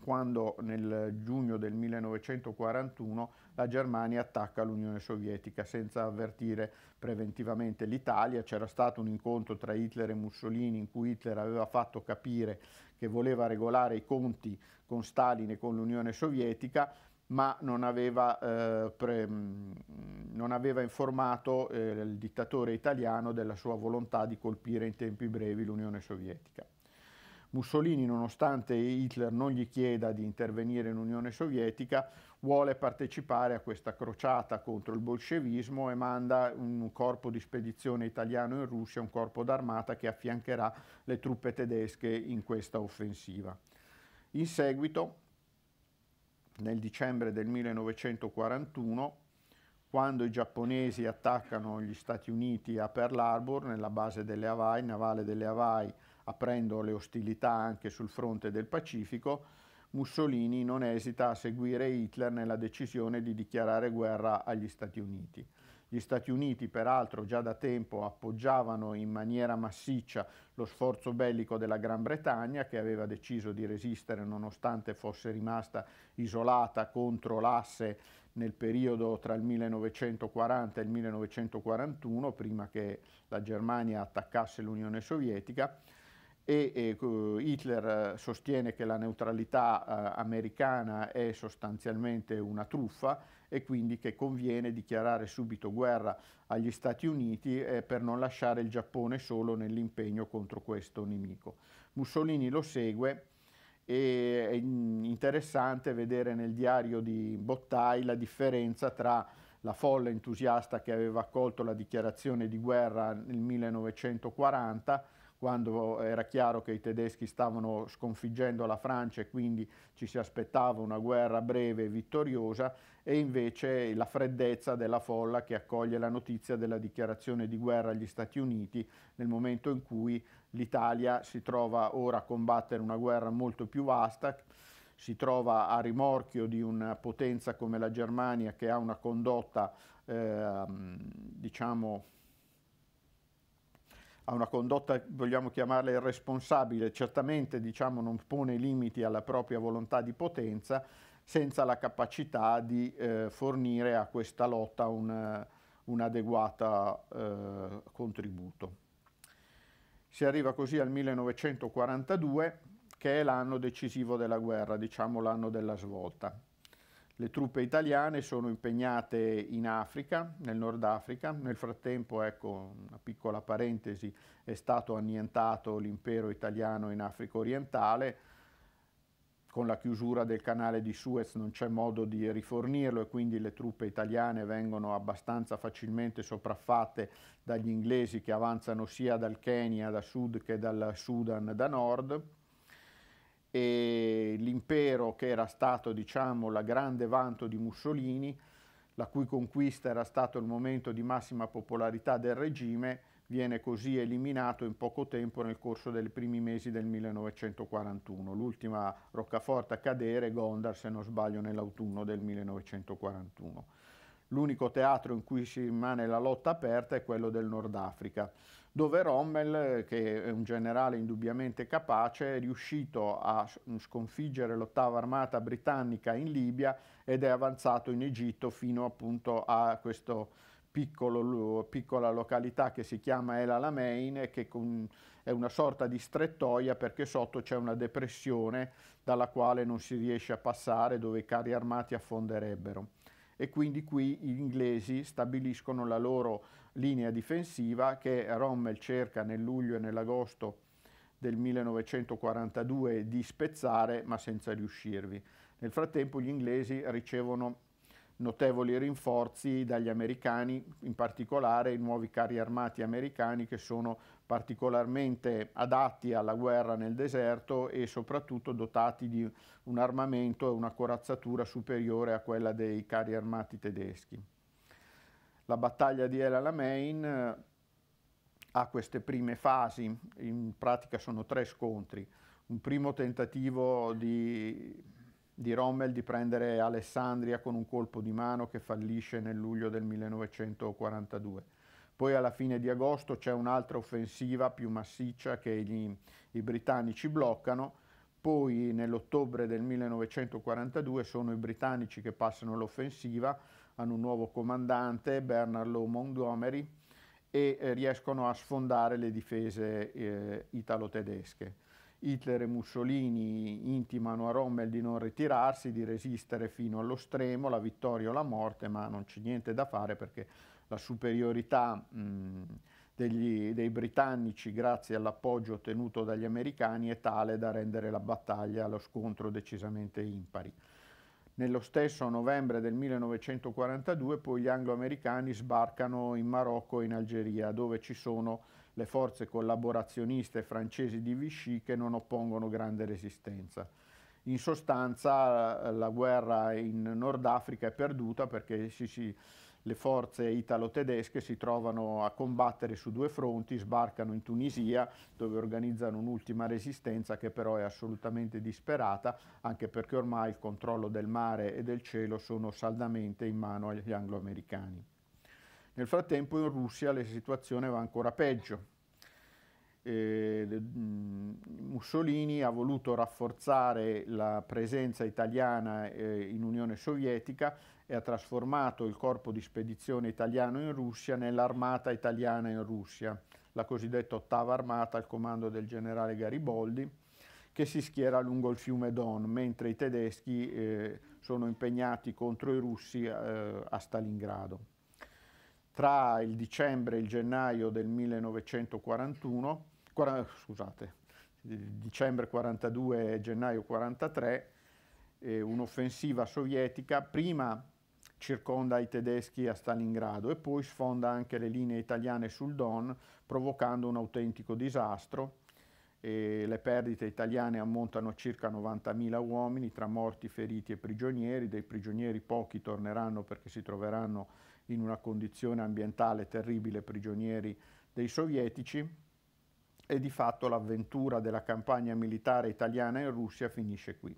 quando nel giugno del 1941 la Germania attacca l'Unione Sovietica senza avvertire preventivamente l'Italia. C'era stato un incontro tra Hitler e Mussolini in cui Hitler aveva fatto capire che voleva regolare i conti con Stalin e con l'Unione Sovietica ma non aveva, eh, pre, non aveva informato eh, il dittatore italiano della sua volontà di colpire in tempi brevi l'Unione Sovietica. Mussolini, nonostante Hitler non gli chieda di intervenire in Unione Sovietica, vuole partecipare a questa crociata contro il bolscevismo e manda un corpo di spedizione italiano in Russia, un corpo d'armata che affiancherà le truppe tedesche in questa offensiva. In seguito, nel dicembre del 1941, quando i giapponesi attaccano gli Stati Uniti a Pearl Harbor, nella base delle Hawaii, navale delle Hawaii, aprendo le ostilità anche sul fronte del Pacifico, Mussolini non esita a seguire Hitler nella decisione di dichiarare guerra agli Stati Uniti. Gli Stati Uniti, peraltro, già da tempo appoggiavano in maniera massiccia lo sforzo bellico della Gran Bretagna, che aveva deciso di resistere nonostante fosse rimasta isolata contro l'asse nel periodo tra il 1940 e il 1941, prima che la Germania attaccasse l'Unione Sovietica e, e Hitler sostiene che la neutralità eh, americana è sostanzialmente una truffa e quindi che conviene dichiarare subito guerra agli Stati Uniti eh, per non lasciare il Giappone solo nell'impegno contro questo nemico. Mussolini lo segue e è interessante vedere nel diario di Bottai la differenza tra la folla entusiasta che aveva accolto la dichiarazione di guerra nel 1940 quando era chiaro che i tedeschi stavano sconfiggendo la Francia e quindi ci si aspettava una guerra breve e vittoriosa e invece la freddezza della folla che accoglie la notizia della dichiarazione di guerra agli Stati Uniti nel momento in cui l'Italia si trova ora a combattere una guerra molto più vasta si trova a rimorchio di una potenza come la Germania che ha una condotta eh, diciamo a una condotta, vogliamo chiamarla irresponsabile, certamente diciamo, non pone limiti alla propria volontà di potenza, senza la capacità di eh, fornire a questa lotta un, eh, un adeguato eh, contributo. Si arriva così al 1942, che è l'anno decisivo della guerra, diciamo l'anno della svolta. Le truppe italiane sono impegnate in Africa, nel Nord Africa, nel frattempo, ecco una piccola parentesi, è stato annientato l'impero italiano in Africa orientale, con la chiusura del canale di Suez non c'è modo di rifornirlo e quindi le truppe italiane vengono abbastanza facilmente sopraffatte dagli inglesi che avanzano sia dal Kenya da sud che dal Sudan da nord e l'impero che era stato diciamo la grande vanto di Mussolini, la cui conquista era stato il momento di massima popolarità del regime, viene così eliminato in poco tempo nel corso dei primi mesi del 1941, l'ultima roccaforte a cadere, Gondar se non sbaglio nell'autunno del 1941. L'unico teatro in cui si rimane la lotta aperta è quello del Nord Africa, dove Rommel, che è un generale indubbiamente capace, è riuscito a mm, sconfiggere l'ottava armata britannica in Libia ed è avanzato in Egitto fino appunto a questa piccola località che si chiama El Alamein, che con, è una sorta di strettoia perché sotto c'è una depressione dalla quale non si riesce a passare, dove i carri armati affonderebbero. E quindi qui gli inglesi stabiliscono la loro linea difensiva che Rommel cerca nel luglio e nell'agosto del 1942 di spezzare ma senza riuscirvi. Nel frattempo gli inglesi ricevono notevoli rinforzi dagli americani, in particolare i nuovi carri armati americani che sono particolarmente adatti alla guerra nel deserto e soprattutto dotati di un armamento e una corazzatura superiore a quella dei carri armati tedeschi la battaglia di El Alamein eh, ha queste prime fasi, in pratica sono tre scontri. Un primo tentativo di, di Rommel di prendere Alessandria con un colpo di mano che fallisce nel luglio del 1942. Poi alla fine di agosto c'è un'altra offensiva più massiccia che gli, i britannici bloccano, poi nell'ottobre del 1942 sono i britannici che passano l'offensiva, hanno un nuovo comandante, Bernard Law Montgomery, e eh, riescono a sfondare le difese eh, italo-tedesche. Hitler e Mussolini intimano a Rommel di non ritirarsi, di resistere fino allo stremo, la vittoria o la morte, ma non c'è niente da fare perché la superiorità mh, degli, dei britannici grazie all'appoggio ottenuto dagli americani è tale da rendere la battaglia lo scontro decisamente impari. Nello stesso novembre del 1942 poi gli anglo-americani sbarcano in Marocco e in Algeria dove ci sono le forze collaborazioniste francesi di Vichy che non oppongono grande resistenza. In sostanza la guerra in Nord Africa è perduta perché si, si le forze italo-tedesche si trovano a combattere su due fronti, sbarcano in Tunisia dove organizzano un'ultima resistenza che però è assolutamente disperata, anche perché ormai il controllo del mare e del cielo sono saldamente in mano agli angloamericani. Nel frattempo in Russia la situazione va ancora peggio. Eh, mm, Mussolini ha voluto rafforzare la presenza italiana eh, in Unione Sovietica e ha trasformato il corpo di spedizione italiano in Russia nell'armata italiana in Russia, la cosiddetta ottava armata al comando del generale Garibaldi, che si schiera lungo il fiume Don, mentre i tedeschi eh, sono impegnati contro i russi eh, a Stalingrado. Tra il dicembre e il gennaio del 1941, 40, scusate, dicembre 42 e gennaio 43, eh, un'offensiva sovietica, prima circonda i tedeschi a Stalingrado e poi sfonda anche le linee italiane sul Don provocando un autentico disastro. E le perdite italiane ammontano a circa 90.000 uomini tra morti, feriti e prigionieri, dei prigionieri pochi torneranno perché si troveranno in una condizione ambientale terribile prigionieri dei sovietici e di fatto l'avventura della campagna militare italiana in Russia finisce qui.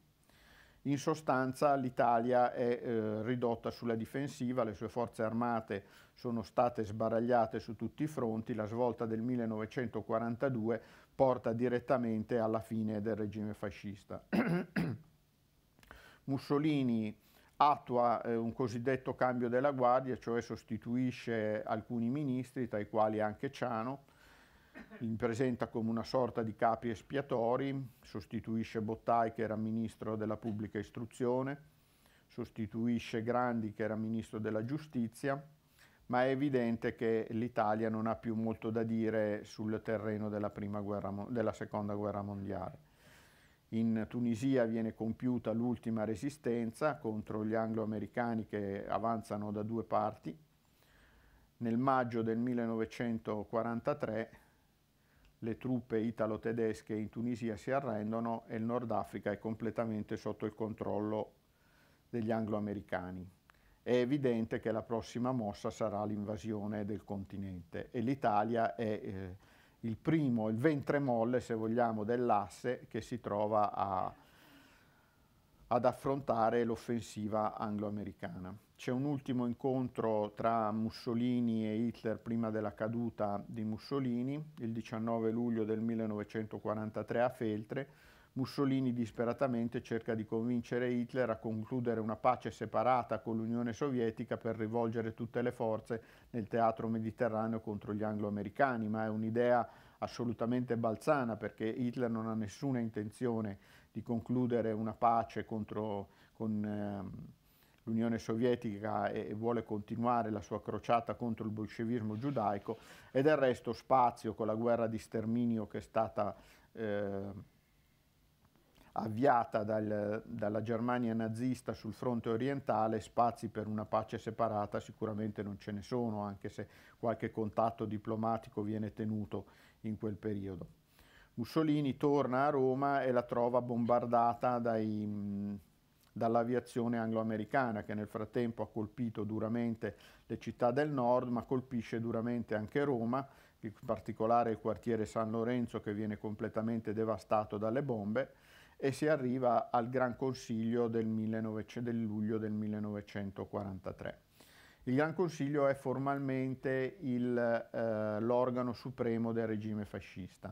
In sostanza l'Italia è eh, ridotta sulla difensiva, le sue forze armate sono state sbaragliate su tutti i fronti, la svolta del 1942 porta direttamente alla fine del regime fascista. Mussolini attua eh, un cosiddetto cambio della guardia, cioè sostituisce alcuni ministri, tra i quali anche Ciano, presenta come una sorta di capi espiatori, sostituisce Bottai che era ministro della pubblica istruzione, sostituisce Grandi che era ministro della giustizia, ma è evidente che l'Italia non ha più molto da dire sul terreno della, prima guerra, della seconda guerra mondiale. In Tunisia viene compiuta l'ultima resistenza contro gli anglo-americani che avanzano da due parti. Nel maggio del 1943 le truppe italo-tedesche in Tunisia si arrendono e il Nord Africa è completamente sotto il controllo degli anglo-americani. È evidente che la prossima mossa sarà l'invasione del continente e l'Italia è eh, il primo, il ventre molle, se vogliamo, dell'asse che si trova a ad affrontare l'offensiva anglo-americana. C'è un ultimo incontro tra Mussolini e Hitler prima della caduta di Mussolini, il 19 luglio del 1943 a Feltre. Mussolini disperatamente cerca di convincere Hitler a concludere una pace separata con l'Unione Sovietica per rivolgere tutte le forze nel teatro mediterraneo contro gli anglo-americani, ma è un'idea assolutamente balzana perché Hitler non ha nessuna intenzione di concludere una pace contro, con ehm, l'Unione Sovietica e, e, vuole continuare la sua crociata contro il bolscevismo giudaico e del resto spazio con la guerra di sterminio che è stata eh, avviata dal, dalla Germania nazista sul fronte orientale, spazi per una pace separata sicuramente non ce ne sono, anche se qualche contatto diplomatico viene tenuto in quel periodo. Mussolini torna a Roma e la trova bombardata dai, mm, dall'aviazione anglo-americana che nel frattempo ha colpito duramente le città del nord ma colpisce duramente anche Roma, in particolare il quartiere San Lorenzo che viene completamente devastato dalle bombe e si arriva al Gran Consiglio del, 1900, del luglio del 1943. Il Gran Consiglio è formalmente eh, l'organo eh, supremo del regime fascista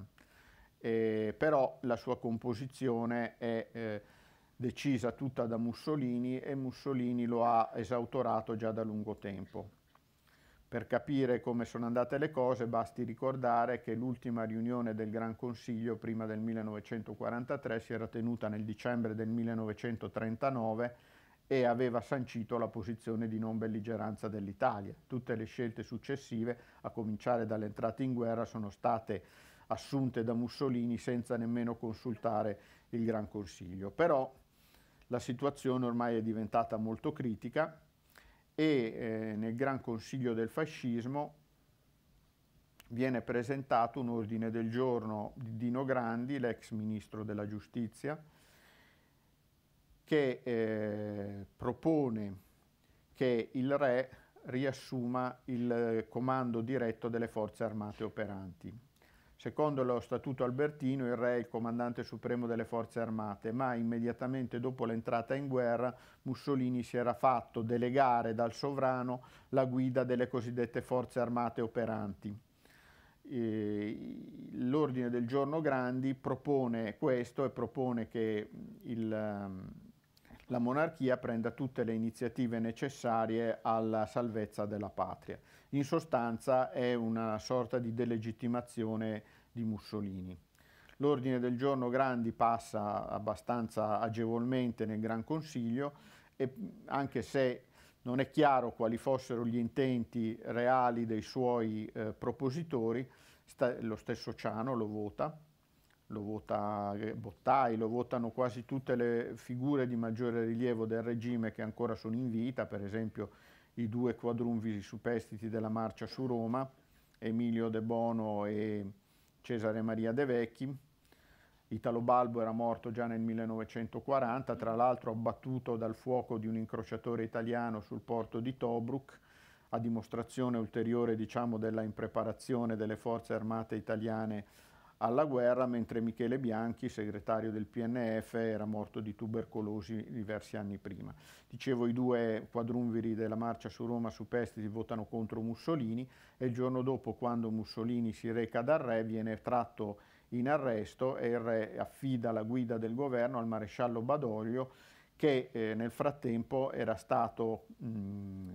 eh, però la sua composizione è eh, decisa tutta da Mussolini e Mussolini lo ha esautorato già da lungo tempo. Per capire come sono andate le cose basti ricordare che l'ultima riunione del Gran Consiglio prima del 1943 si era tenuta nel dicembre del 1939 e aveva sancito la posizione di non belligeranza dell'Italia. Tutte le scelte successive, a cominciare dall'entrata in guerra, sono state assunte da Mussolini senza nemmeno consultare il Gran Consiglio. Però la situazione ormai è diventata molto critica e eh, nel Gran Consiglio del Fascismo viene presentato un ordine del giorno di Dino Grandi, l'ex ministro della giustizia, che eh, propone che il re riassuma il eh, comando diretto delle forze armate operanti. Secondo lo Statuto Albertino il re è il comandante supremo delle forze armate, ma immediatamente dopo l'entrata in guerra Mussolini si era fatto delegare dal sovrano la guida delle cosiddette forze armate operanti. L'ordine del giorno Grandi propone questo e propone che mm, il, ehm, la monarchia prenda tutte le iniziative necessarie alla salvezza della patria. In sostanza è una sorta di delegittimazione di Mussolini. L'ordine del giorno Grandi passa abbastanza agevolmente nel Gran Consiglio e anche se non è chiaro quali fossero gli intenti reali dei suoi eh, propositori, sta, lo stesso Ciano lo vota, lo vota eh, Bottai, lo votano quasi tutte le figure di maggiore rilievo del regime che ancora sono in vita, per esempio i due quadrumvisi superstiti della marcia su Roma, Emilio De Bono e Cesare Maria De Vecchi. Italo Balbo era morto già nel 1940, tra l'altro abbattuto dal fuoco di un incrociatore italiano sul porto di Tobruk, a dimostrazione ulteriore diciamo, della impreparazione delle forze armate italiane alla guerra, mentre Michele Bianchi, segretario del PNF, era morto di tubercolosi diversi anni prima. Dicevo, i due quadrumviri della marcia su Roma su votano contro Mussolini e il giorno dopo, quando Mussolini si reca dal re, viene tratto in arresto e il re affida la guida del governo al maresciallo Badoglio, che eh, nel frattempo era stato mh,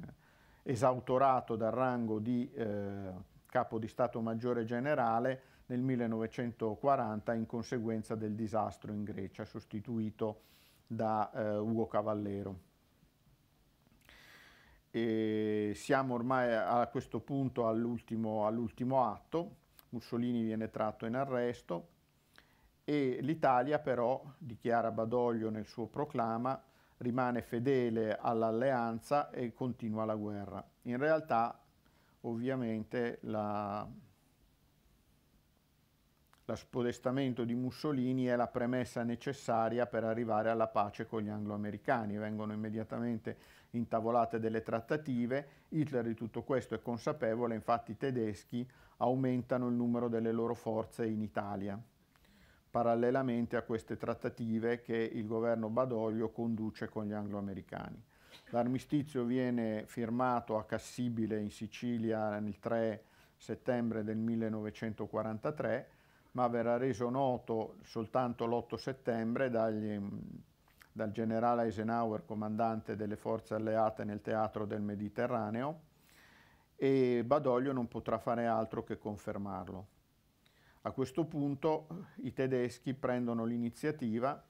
esautorato dal rango di eh, capo di Stato Maggiore Generale nel 1940 in conseguenza del disastro in Grecia, sostituito da eh, Ugo Cavallero. E siamo ormai a questo punto all'ultimo, all'ultimo atto, Mussolini viene tratto in arresto e l'Italia però, dichiara Badoglio nel suo proclama, rimane fedele all'alleanza e continua la guerra. In realtà ovviamente la la spodestamento di Mussolini è la premessa necessaria per arrivare alla pace con gli angloamericani. Vengono immediatamente intavolate delle trattative. Hitler di tutto questo è consapevole, infatti i tedeschi aumentano il numero delle loro forze in Italia, parallelamente a queste trattative che il governo Badoglio conduce con gli angloamericani. L'armistizio viene firmato a Cassibile in Sicilia il 3 settembre del 1943 ma verrà reso noto soltanto l'8 settembre dagli, mm, dal generale Eisenhower, comandante delle forze alleate nel teatro del Mediterraneo, e Badoglio non potrà fare altro che confermarlo. A questo punto eh, i tedeschi prendono l'iniziativa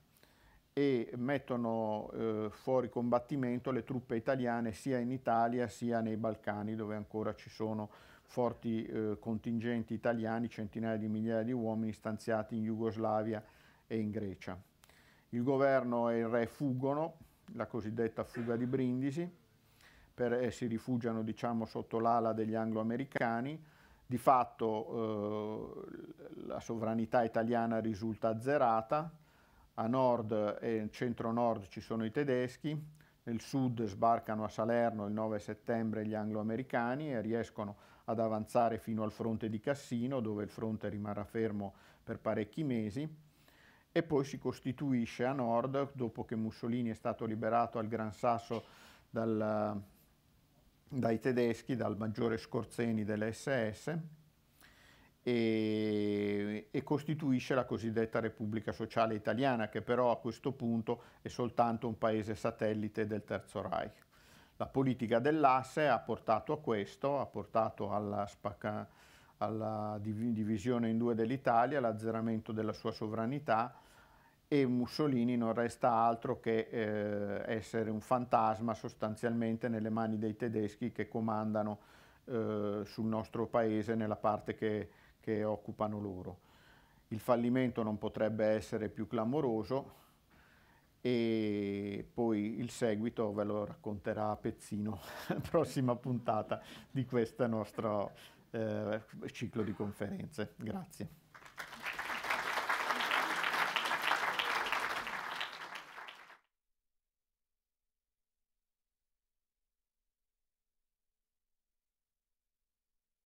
e mettono eh, fuori combattimento le truppe italiane sia in Italia sia nei Balcani dove ancora ci sono forti eh, contingenti italiani, centinaia di migliaia di uomini stanziati in Jugoslavia e in Grecia. Il governo e il re fuggono, la cosiddetta fuga di Brindisi, per, eh, si rifugiano diciamo, sotto l'ala degli anglo-americani, di fatto eh, la sovranità italiana risulta azzerata, a nord e centro-nord ci sono i tedeschi, nel sud sbarcano a Salerno il 9 settembre gli angloamericani e riescono ad avanzare fino al fronte di Cassino, dove il fronte rimarrà fermo per parecchi mesi, e poi si costituisce a nord, dopo che Mussolini è stato liberato al Gran Sasso dal, dai tedeschi, dal maggiore Scorzeni dell'SS, e, e, costituisce la cosiddetta Repubblica Sociale Italiana, che però a questo punto è soltanto un paese satellite del Terzo Reich. La politica dell'asse ha portato a questo, ha portato alla, spacca, alla divisione in due dell'Italia, all'azzeramento della sua sovranità e Mussolini non resta altro che eh, essere un fantasma sostanzialmente nelle mani dei tedeschi che comandano eh, sul nostro paese nella parte che che occupano loro. Il fallimento non potrebbe essere più clamoroso e poi il seguito ve lo racconterà Pezzino, prossima puntata di questo nostro eh, ciclo di conferenze. Grazie.